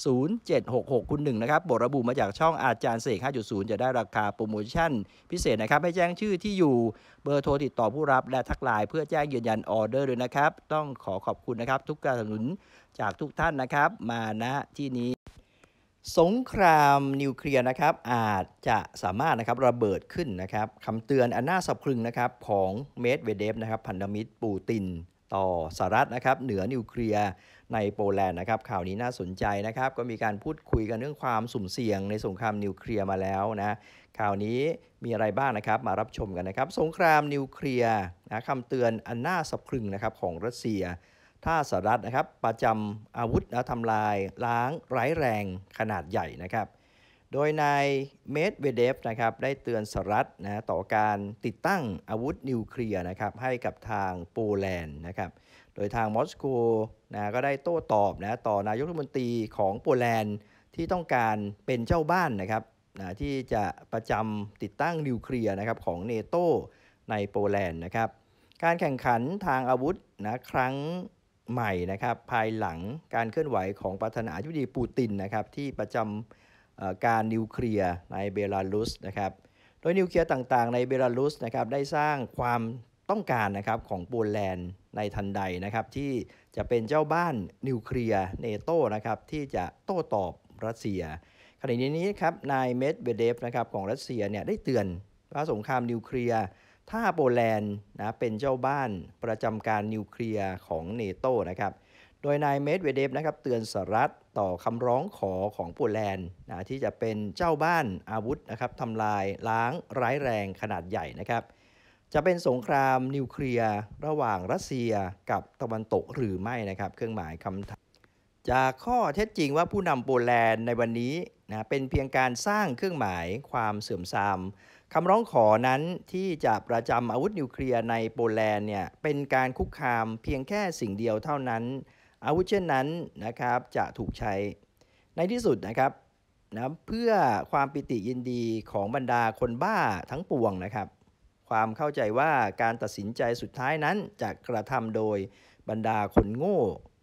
0766คุณหนึ่งนะครับบทระบุมาจากช่องอาจารย์เสก5.0 จะได้ราคาโปรโมชั่น พิเศษนะครับให้แจ้งชื่อที่อยู่เบอร์โทรติดต่อผู้รับและทักไลน์เพื่อแจ้งยืนยันออเดอร์ด้วยนะครับต้องขอขอบคุณนะครับทุกการสนับสนุนจากทุกท่านนะครับมาณที่นี้ สงครามนิวเคลียร์นะครับอาจจะสามารถนะครับระเบิดขึ้นนะครับคำเตือนอันน่าสับครึงนะครับของเมดเวเดฟนะครับพันธมิตรปูตินต่อสหรัฐนะครับ เหนือนิวเคลียร์ในโปแลนด์นะครับ ข่าวนี้น่าสนใจนะครับ ก็มีการพูดคุยกันเรื่องความสุ่มเสี่ยงในสงครามนิวเคลียร์มาแล้วนะข่าวนี้มีอะไรบ้างนะครับมารับชมกันนะครับ สงครามนิวเคลียร์นะคำเตือนอันน่าสะพรึงนะครับของรัสเซีย ถ้าสหรัฐนะครับประจำอาวุธนะทำลายล้างไร้แรงขนาดใหญ่นะครับโดยนายเมดเวเดฟนะครับได้เตือนสหรัฐนะต่อการติดตั้งอาวุธนิวเคลียร์นะครับให้กับทางโปรแลนด์นะครับโดยทางมอสโกนะก็ได้โต้ตอบนะต่อนายกรัฐมนตรีของโปรแลนด์ ที่ต้องการเป็นเจ้าบ้านนะครับนะที่จะประจำติดตั้งนิวเคลียร์นะครับของเนโตในโปรแลนด์นะครับการแข่งขันทางอาวุธนะครั้งใหม่นะครับภายหลังการเคลื่อนไหวของประธานาธิบดีปูตินนะครับที่ประจำการนิวเคลียร์ในเบลารุสนะครับ โดยนิวเคลียร์ต่างๆในเบลารุสนะครับ ได้สร้างความต้องการ นะครับ ของโปแลนด์ในทันใดนะครับ ที่จะเป็นเจ้าบ้านนิวเคลียร์เนโตนะครับ ที่จะโต้ตอบรัสเซียขณะนี้ครับนายเมดเบเดฟนะครับของรัสเซียเนี่ยได้เตือน ว่าสงครามนิวเคลียร์ถ้าโปแลนด์นะเป็นเจ้าบ้านประจำการนิวเคลียร์ของเนโตนะครับโดยนายเมดเวเดฟนะครับเตือนสหรัฐต่อคำร้องขอของโปแลนด์นะที่จะเป็นเจ้าบ้านอาวุธนะครับทำลายล้างร้ายแรงขนาดใหญ่นะครับ จะเป็นสงครามนิวเคลียร์ระหว่างรัสเซียกับตะวันตกหรือไม่นะครับ เครื่องหมายคำถามจากข้อเท็จจริงว่าผู้นำโปแลนด์ในวันนี้นะเป็นเพียงการสร้างเครื่องหมายความเสื่อมทรามคำร้องขอนั้นที่จะประจำอาวุธนิวเคลียร์ในโปแลนด์เนี่ยเป็นการคุกคามเพียงแค่สิ่งเดียวเท่านั้นอาวุธเช่นนั้นนะครับจะถูกใช้ ในที่สุดนะครับนะเพื่อความปิติยินดีของบรรดาคนบ้าทั้งปวงนะครับ ความเข้าใจว่าการตัดสินใจสุดท้ายนั้นจะกระทำโดยบรรดาคนโง่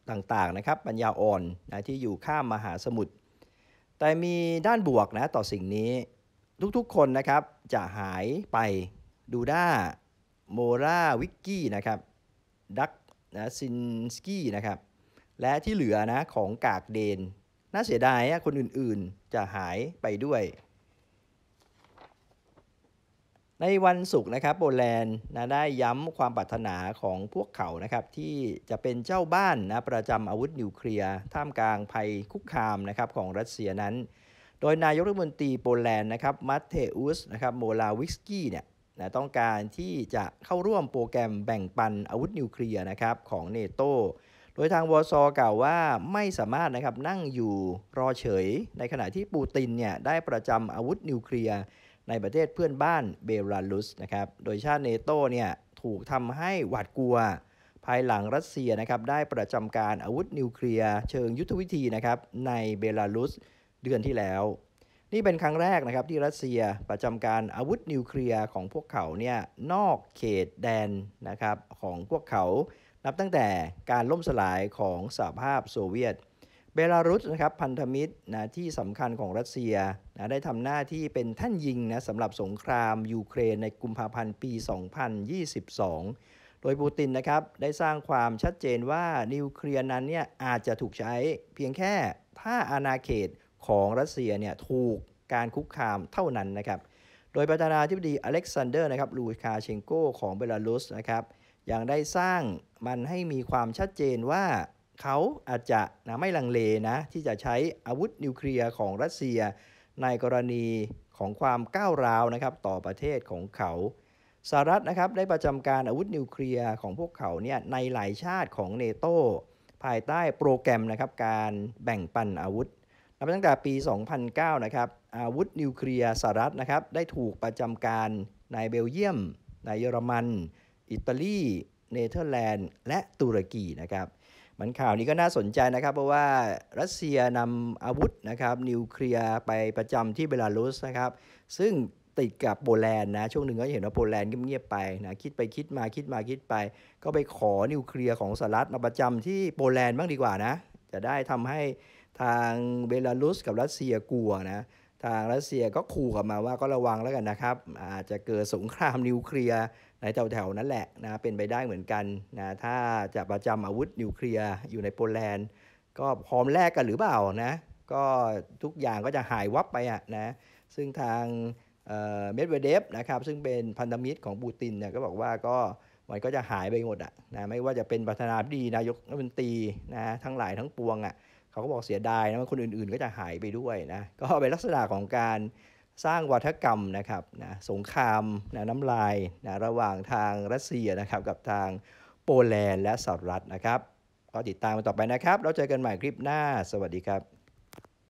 ต่างๆนะครับปัญญาอ่อนนะที่อยู่ข้ามมหาสมุทรแต่มีด้านบวกนะต่อสิ่งนี้ทุกๆคนนะครับจะหายไปดูด้าโมราวิกกี้นะครับดักนะซินสกี้นะครับและที่เหลือนะของกากเดน น่าเสียดายคนอื่นๆ จะหายไปด้วย ในวันศุกร์นะครับโปแลนด์นะได้ย้ำความปรารถนาของพวกเขานะครับที่จะเป็นเจ้าบ้านนะประจำอาวุธนิวเคลียร์ ท่ามกลางภัยคุกคามนะครับของรัสเซียนั้น โดยนายกรัฐมนตรีโปแลนด์นะครับมัตเทอุสนะครับโมลาวิสกี้เนี่ยนะต้องการที่จะเข้าร่วมโปรแกรมแบ่งปันอาวุธนิวเคลียร์นะครับของเนโตดยทางวอซอกล่าวว่าไม่สามารถนะครับนั่งอยู่รอเฉย ในขณะที่ปูตินเนี่ยได้ประจำอาวุธนิวเคลียร์ในประเทศเพื่อนบ้านเบลารุสนะครับโดยชาติเนโตเนี่ยถูกทำให้หวาดกลัวภายหลังรัสเซียนะครับได้ประจำการอาวุธนิวเคลียร์เชิงยุทธวิธีนะครับในเบลารุสเดือนที่แล้ว นี่เป็นครั้งแรกนะครับที่รัสเซียประจำการอาวุธนิวเคลียร์ของพวกเขาเนี่ยนอกเขตแดนนะครับของพวกเขานับตั้งแต่การล่มสลายของสหภาพโซเวียต เบลารุสนะครับพันธมิตรนะที่สำคัญของรัสเซียนะได้ทำหน้าที่เป็นท่านยิงนะสำหรับสงครามยูเครนในกุมภาพันธ์ปี 2022 โดยปูตินนะครับได้สร้างความชัดเจนว่านิวเคลียร์นั้นเนี่ยอาจจะถูกใช้ เพียงแค่ถ้าอาณาเขตของรัสเซียเนี่ยถูกการคุกคามเท่านั้นนะครับ โดยประธานาธิบดีอเล็กซานเดอร์นะครับลูคาเชงโกของเบลารุสนะครับยังได้สร้างมันให้มีความชัดเจนว่าเขาอาจจะนะไม่ลังเลนะ ที่จะใช้อาวุธนิวเคลียร์ของรัสเซีย ในกรณีของความก้าวร้าวนะครับต่อประเทศของเขาสหรัฐนะครับได้ประจำการอาวุธนิวเคลียร์ของพวกเขาเนี่ยในหลายชาติของเนโตภายใต้โปรแกรมนะครับการแบ่งปันอาวุธนับตั้งแต่ปี2009นะครับอาวุธนิวเคลียร์สหรัฐนะครับ ได้ถูกประจำการในเบลเยียมในเยอรมันอิตาลีเนเธอร์แลนด์และตุรกีนะครับมันข่าวนี้ก็น่าสนใจนะครับ เพราะว่ารัสเซียนำอาวุธนะครับนิวเคลียร์ไปประจำที่เบลารุสนะครับ ซึ่งติดกับโปแลนด์นะช่วงหนึ่งก็เห็นว่าโปแลนด์เงียบๆไปนะคิดไปคิดมาคิดมาคิดไป ก็ไปขอนิวเคลียร์ของสหรัฐมาประจำที่โปแลนด์บ้างดีกว่านะจะได้ทำให้ทางเบลารุสกับรัสเซียกลัวนะทางรัสเซียก็ขู่กลับมาว่าก็ระวังแล้วกันนะครับ อาจจะเกิดสงครามนิวเคลียร์ในแถวๆนั้นแหละนะเป็นไปได้เหมือนกันนะถ้าจะประจำอาวุธนิวเคลียร์อยู่ในโปแลนด์ ก็พร้อมแลกกันหรือเปล่านะ ก็ทุกอย่างก็จะหายวับไปอ่ะนะซึ่งทางเมดเวเดฟนะครับซึ่งเป็นพันธมิตรของปูตินเนี่ยก็บอกว่าก็มันก็จะหายไปหมดอ่ะนะไม่ว่าจะเป็นประธานาธิบดีนายกรัฐมนตรีนะทั้งหลายทั้งปวงอ่ะเขาก็บอกเสียดายนะว่าคนอื่นๆก็จะหายไปด้วยนะ ก็เป็นลักษณะของการสร้างวัฒกรรมนะครับนะสงครามนะน้ำลายนะระหว่างทางรัสเซียนะครับ กับทางโปแลนด์และสหรัฐนะครับ ก็ติดตามมาต่อไปนะครับ เราเจอกันใหม่คลิปหน้าสวัสดีครับ